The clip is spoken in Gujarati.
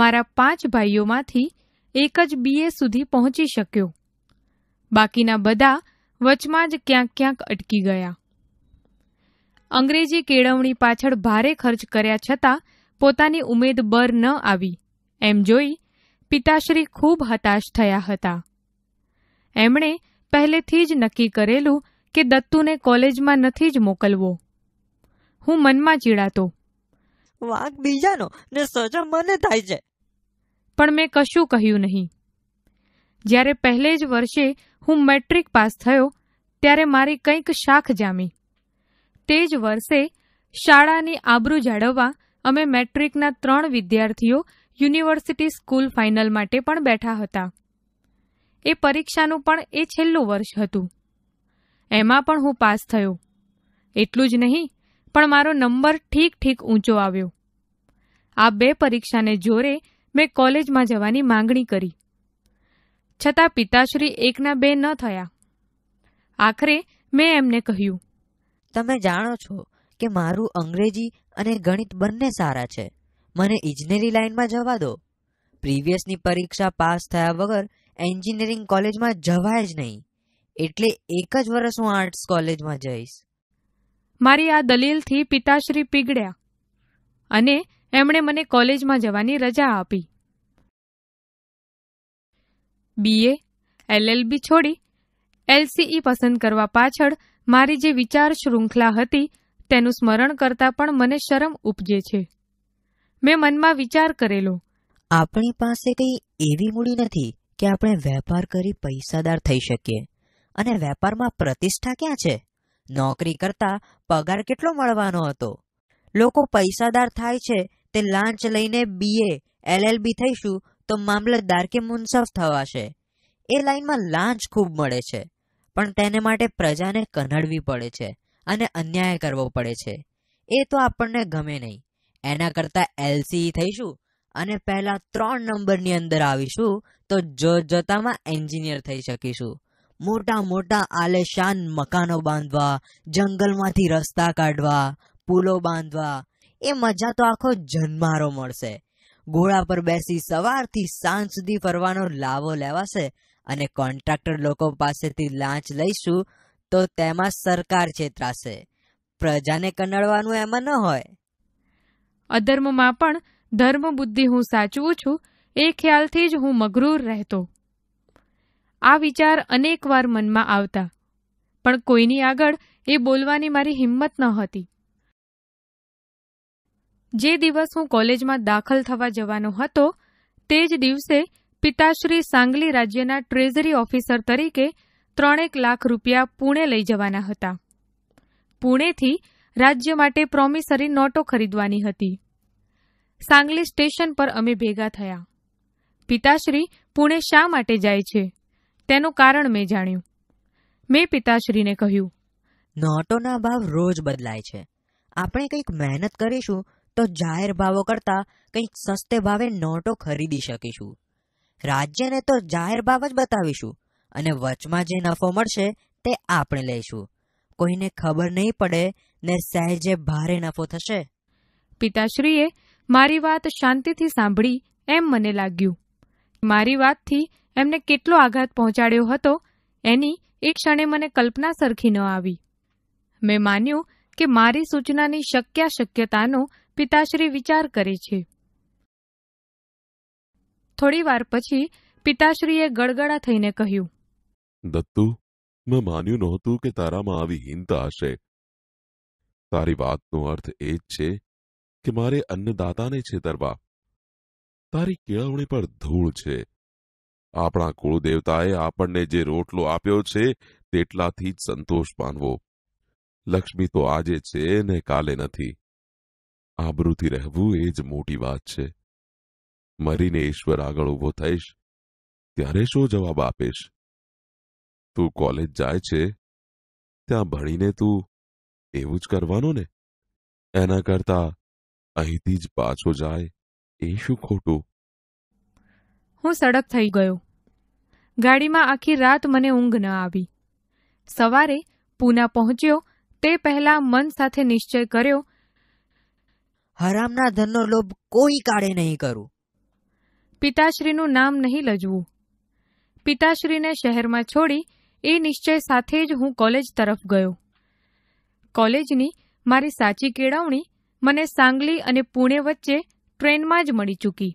મારા પાંચ ભાઈઓમાંથી એક જ બીએ સુધી પહોંચી શક્યો બાકીના બધા વચમાં જ ક્યાંક ક્યાંક અટકી ગયા અંગ્રેજી કેળવણી પાછળ ભારે ખર્ચ કર્યા છતાં પોતાની ઉમેદ બર ન આવી એમ જોઈ પિતાશ્રી ખૂબ હતાશ થયા હતા એમણે પહેલેથી જ નક્કી કરેલું કે દત્તુને કોલેજમાં નથી જ મોકલવો હું મનમાં ચીડાતો વાંક બીજાનો ને સજા મને થાય છે પણ મેં કશું કહ્યું નહીં જ્યારે પહેલે જ વર્ષે હું મેટ્રિક પાસ થયો ત્યારે મારી કંઈક શાખ જામી તે જ વર્ષે શાળાની આબરૂ જાળવવા અમે મેટ્રિકના ત્રણ વિદ્યાર્થીઓ યુનિવર્સિટી સ્કૂલ ફાઇનલ માટે પણ બેઠા હતા એ પરીક્ષાનું પણ એ છેલ્લું વર્ષ હતું એમાં પણ હું પાસ થયો એટલું જ નહીં પણ મારો નંબર ઠીક ઠીક ઊંચો આવ્યો આ બે પરીક્ષાને જોરે મેં કોલેજમાં જવાની માંગણી કરી છતાં પિતાશ્રી એકના બે ન થયા આખરે મેં એમને કહ્યું તમે જાણો છો કે મારું અંગ્રેજી અને ગણિત બંને સારા છે મને ઇજનેરી લાઇનમાં જવા દો પ્રીવિયસની પરીક્ષા પાસ થયા વગર એન્જિનિયરિંગ કોલેજમાં જવાય જ નહીં એટલે એક જ વર્ષ હું આર્ટ્સ કોલેજમાં જઈશ મારી આ દલીલથી પિતાશ્રી પીગળ્યા અને એમણે મને કોલેજમાં જવાની રજા આપી બીએ એલએલબી છોડી એલસીઈ પસંદ કરવા પાછળ મારી જે વિચાર શૃંખલા હતી તેનું સ્મરણ કરતાં પણ મને શરમ ઉપજે છે મેં મનમાં વિચાર કરેલો આપણી પાસે કંઈ એવી મૂડી નથી કે આપણે વેપાર કરી પૈસાદાર થઈ શકીએ અને વેપારમાં પ્રતિષ્ઠા ક્યાં છે નોકરી કરતા પગાર કેટલો મળવાનો હતો લોકો પૈસાદાર થાય છે તે લાંચ લઈને બીએ એલએલબી થઈશું તો મામલતદાર કે મુનસફ થવાશે એ લાઈનમાં લાંચ ખૂબ મળે છે પણ તેને માટે પ્રજાને કનડવી પડે છે અને અન્યાય કરવો પડે છે એ તો આપણને ગમે નહીં એના કરતાં એલસી થઈશું અને પહેલા ત્રણ નંબરની અંદર આવીશું તો જોત જોતામાં એન્જિનિયર થઈ શકીશું મોટા મોટા આલેશાન મકાનો બાંધવા જંગલમાંથી રસ્તા કાઢવા પુલો બાંધવા એ મજા તો આખો જન્મારો મળશે ઘોડા પર બેસી સવારથી સાંજ સુધી ફરવાનો લાવો લેવાશે અને કોન્ટ્રાક્ટર લોકો પાસેથી લાંચ લઈશું તો તેમાં સરકાર છેતરાશે પ્રજાને કંડાળવાનું એમાં ન હોય અધર્મમાં પણ ધર્મ બુદ્ધિ હું સાચવું છું એ ખ્યાલથી જ હું મગરૂર રહેતો આ વિચાર અનેકવાર મનમાં આવતા પણ કોઈની આગળ એ બોલવાની મારી હિંમત ન હતી જે દિવસ હું કોલેજમાં દાખલ થવા જવાનો હતો તે જ દિવસે પિતાશ્રી સાંગલી રાજ્યના ટ્રેઝરી ઓફિસર તરીકે ત્રણેક લાખ રૂપિયા પુણે લઈ જવાના હતા પુણેથી રાજ્ય માટે પ્રોમિસરી નોટો ખરીદવાની હતી સાંગલી સ્ટેશન પર અમે ભેગા થયા પિતાશ્રી પુણે શા માટે જાય છે તેનું કારણ મેં જાણ્યું મેં પિતાશ્રીને કહ્યું નોટોના ભાવ રોજ બદલાય છે આપણે કંઈક મહેનત કરીશું તો જાહેર ભાવો કરતાં કંઈક સસ્તે ભાવે નોટો ખરીદી શકીશું રાજ્યને તો જાહેર ભાવ જ બતાવીશું અને વચમાં જે નફો મળશે તે આપણે લઈશું કોઈને ખબર નહીં પડે ને સહેજે ભારે નફો થશે પિતાશ્રીએ મારી વાત શાંતિથી સાંભળી એમ મને લાગ્યું મારી વાતથી એમને કેટલો આઘાત પહોંચાડ્યો હતો એની એ ક્ષણે મને કલ્પના સરખી ન આવી મેં માન્યું કે મારી સૂચનાની શક્ય શક્યતાનો પિતાશ્રી વિચાર કરે છે થોડી વાર પછી પિતાશ્રીએ ગડગડા થઈને કહ્યું દત્તુ મેં માન્યું નહોતું કે તારામાં આવી હિંતા હશે તારી વાતનો અર્થ એ જ છે કે મારે અન્નદાતાને છેતરવા તારી કેળવણી પર ધૂળ છે આપણા કુળદેવતાએ આપણને જે રોટલો આપ્યો છે તેટલાથી જ સંતોષ માનવો લક્ષ્મી તો આજે છે ને કાલે નથી આબરૂથી રહેવું એ જ મોટી વાત છે મરીને ઈશ્વર આગળ ઊભો થઈશ ત્યારે શું જવાબ આપીશ તું કોલેજ જાય છે ત્યાં ભણીને તું એવું જ કરવાનું ને એના કરતા અહીંથી જ પાછો જાય એ શું ખોટું હું સડપ થઈ ગયો ગાડીમાં આખી રાત મને ઊંઘ ન આવી સવારે પૂના પહોંચ્યો તે પહેલા મન સાથે નિશ્ચય કર્યો હરામના ધનનો લોભ કોઈ કાળે નહીં કરું પિતાશ્રીનું નામ નહીં લજવું પિતાશ્રીને શહેરમાં છોડી એ નિશ્ચય સાથે જ હું કોલેજ તરફ ગયો કોલેજની મારી સાચી કેળવણી મને સાંગલી અને પુણે વચ્ચે ટ્રેનમાં જ મળી ચૂકી